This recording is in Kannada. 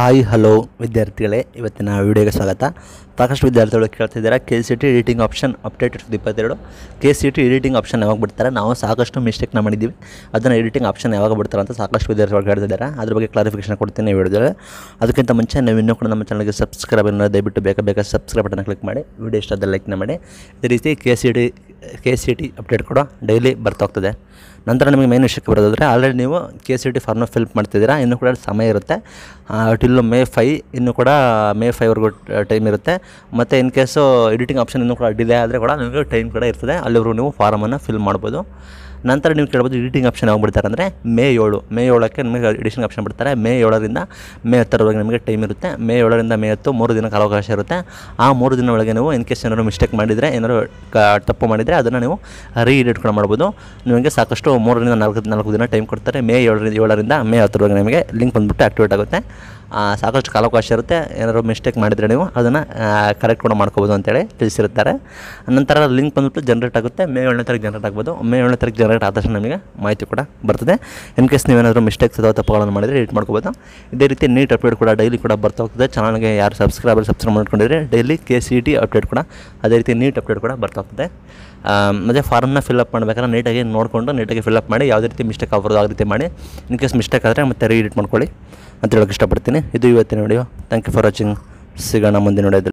ಹಾಯ್ ಹಲೋ ವಿದ್ಯಾರ್ಥಿಗಳೇ ಇವತ್ತಿನ ವಿಡಿಯೋಗೆ ಸ್ವಾಗತ ಸಾಕಷ್ಟು ವಿದ್ಯಾರ್ಥಿಗಳು ಕೇಳ್ತಿದ್ದಾರೆ K C T editing option update ಇರ್ತದೆ ಇಪ್ಪತ್ತೆರಡು K C T editing option ಯಾವಾಗ ಬಿಡ್ತಾರೆ ನಾವು ಸಾಕಷ್ಟು ಮಿಸ್ಟೇಕ್ನ ಮಾಡಿದ್ದೀವಿ ಅದನ್ನು ಎಡಿಟಿಂಗ್ ಆಪ್ಷನ್ ಯಾವಾಗ ಬಿಡ್ತಾರೆ ಅಂತ ಸಾಕಷ್ಟು ವಿದ್ಯಾರ್ಥಿಗಳು ಕೇಳ್ತಿದ್ದಾರೆ ಅದ್ರ ಬಗ್ಗೆ ಕ್ಲಾರಿಫಿಕೇಷನ್ ಕೊಡ್ತೀನಿ ಹೇಳಿದರೆ ಅದಕ್ಕಿಂತ ಮುಂಚೆ ನೀವು ಇನ್ನೂ ಕೂಡ ನಮ್ಮ ಚಾನಲ್ಗೆ ಸಬ್ಸ್ಕ್ರೈಬ್ ಅನ್ನೋದು ದಯವಿಟ್ಟು ಬೇಕಾ ಬೇಗ ಸಬ್ಸ್ಕ್ರೈಬ್ ಬಟನ್ ಕ್ಲಿಕ್ ಮಾಡಿ ವಿಡಿಯೋ ಇಷ್ಟ ಲೈಕ್ನ ಮಾಡಿ ಅದೇ ರೀತಿ K C D K C T update ಕೂಡ ಡೈಲಿ ಬರ್ತೋಗ್ತದೆ ನಂತರ ನಿಮಗೆ ಮೇನ್ ವಿಷಯಕ್ಕೆ ಬರೋದಾದರೆ ಆಲ್ರೆಡಿ ನೀವು K C T form fill up ಮಾಡ್ತಿದ್ದೀರಾ ಇನ್ನೂ ಕೂಡ ಸಮಯ ಇರುತ್ತೆ ಟಿಲ್ ಮೇ ಫೈ ಇನ್ನೂ ಕೂಡ ಮೇ ಫೈವ್ವರೆಗೂ ಟೈಮ್ ಇರುತ್ತೆ ಮತ್ತು ಇನ್ ಕೇಸು ಎಡಿಟಿಂಗ್ ಆಪ್ಷನ್ ಇನ್ನೂ ಕೂಡ ಡಿಲೇ ಆದರೆ ಕೂಡ ನಿಮಗೆ ಟೈಮ್ ಕೂಡ ಇರ್ತದೆ ಅಲ್ಲಿವರೆಗೂ ನೀವು ಫಾರ್ಮನ್ನು ಫಿಲ್ ಮಾಡ್ಬೋದು ನಂತರ ನೀವು ಕೇಳ್ಬೋದು ಎಡಿಟಿಂಗ್ ಆಪ್ಷನ್ ಯಾವಾಗ ಬಿಡ್ತಾರೆ ಅಂದರೆ ಮೇ ಏಳು ಮೇ ಏಳಕ್ಕೆ ನಿಮಗೆ ಎಡಿಷನ್ ಆಪ್ಷನ್ ಬಿಡ್ತಾರೆ ಮೇ ಏಳರಿಂದ ಮೇ ಹತ್ತರವರೆಗೆ ನಿಮಗೆ ಟೈಮ್ ಇರುತ್ತೆ ಮೇ ಏಳರಿಂದ ಮೇ ಹತ್ತು ಮೂರು ದಿನ ಕಾಲಾವಕಾಶ ಇರುತ್ತೆ ಆ ಮೂರು ದಿನ ಒಳಗೆ ನೀವು ಇನ್ ಕೇಸ್ ಏನಾದರೂ ಮಿಸ್ಟೇಕ್ ಮಾಡಿದರೆ ಏನಾದರೂ ತಪ್ಪು ಮಾಡಿದರೆ ಅದನ್ನು ನೀವು ರೀ ಎಡಿಟ್ ಕೂಡ ಮಾಡ್ಬೋದು ನಿಮಗೆ ಸಾಕಷ್ಟು ಮೂರರಿಂದ ನಾಲ್ಕು ನಾಲ್ಕು ದಿನ ಟೈಮ್ ಕೊಡ್ತಾರೆ ಮೇ ಏಳರಿಂದ ಏಳರಿಂದ ಮೇ ಹತ್ತರವರೆಗೆ ನಿಮಗೆ ಲಿಂಕ್ ಬಂದುಬಿಟ್ಟು ಆಕ್ಟಿವೇಟ್ ಆಗುತ್ತೆ ಸಾಕಷ್ಟು ಕಾಲಾವಕಾಶ ಇರುತ್ತೆ ಏನಾದರೂ ಮಿಸ್ಟೇಕ್ ಮಾಡಿದರೆ ನೀವು ಅದನ್ನು ಕರೆಕ್ಟ್ ಕೂಡ ಮಾಡ್ಕೋಬೋದು ಅಂತೇಳಿ ತಿಳಿಸಿರ್ತಾರೆ ನಂತರ ಲಿಂಕ್ ಬಂದ್ಬಿಟ್ಟು ಜನರೇಟ್ ಆಗುತ್ತೆ ಮೇ ಏಳನೇ ತಾರೀಕು ಜನರೇಟ್ ಆಗ್ಬೋದು ಮೇ ಏಳನೇ ತಾರೀಕು ಜನರೇಟ್ ಆದಷ್ಟು ನಮಗೆ ಮಾಹಿತಿ ಕೂಡ ಬರ್ತದೆ ಇನ್ ಕೇಸ್ ನೀವೇನಾದರೂ ಮಿಸ್ಟೇಕ್ಸ್ ಅಥವಾ ತಪ್ಪುಗಳನ್ನು ಮಾಡಿದರೆ ಎಡಿಟ್ ಮಾಡ್ಕೋಬೋದು ಇದೇ ರೀತಿ ನೀಟ್ ಅಪ್ಡೇಟ್ ಕೂಡ ಡೈಲಿ ಕೂಡ ಬರ್ತಾ ಹೋಗ್ತದೆ ಚಾನಲ್ಗೆ ಯಾರು ಸಬ್ಸ್ಕ್ರೈಬರ್ ಸಬ್ಸ್ಕ್ರೈಬ್ ಮಾಡ್ಕೊಂಡಿದ್ರೆ daily K C T update ಕೂಡ ಅದೇ ರೀತಿ ನೀಟ್ ಅಪ್ಡೇಟ್ ಕೂಡ ಬರ್ತಾ ಹೋಗ್ತದೆ ಮತ್ತು ಫಾರ್ಮ್ನ ಫಿಲ್ಅಪ್ ಮಾಡಬೇಕಾದ್ರೆ ನೀಟಾಗಿ ನೋಡಿಕೊಂಡು ನೀಟಾಗಿ ಫಿಲ್ಅಪ್ ಮಾಡಿ ಯಾವುದೇ ರೀತಿ ಮಿಸ್ಟೇಕ್ ಆಗೋದು ಆ ರೀತಿ ಮಾಡಿ ಇನ್ ಕೇಸ್ ಮಿಸ್ಟೇಕ್ ಆದರೆ ಮತ್ತೆ ರೀ ಎಡಿಟ್ ಮಾಡ್ಕೊಳ್ಳಿ ಅಂತ ಹೇಳೋಕ್ಕೆ ಇಷ್ಟಪಡ್ತೀನಿ ಇದು ಇವತ್ತಿನ video thank you for watching ಸಿಗೋಣ ಮುಂದಿನ ವಿಡಿಯೋದಲ್ಲಿ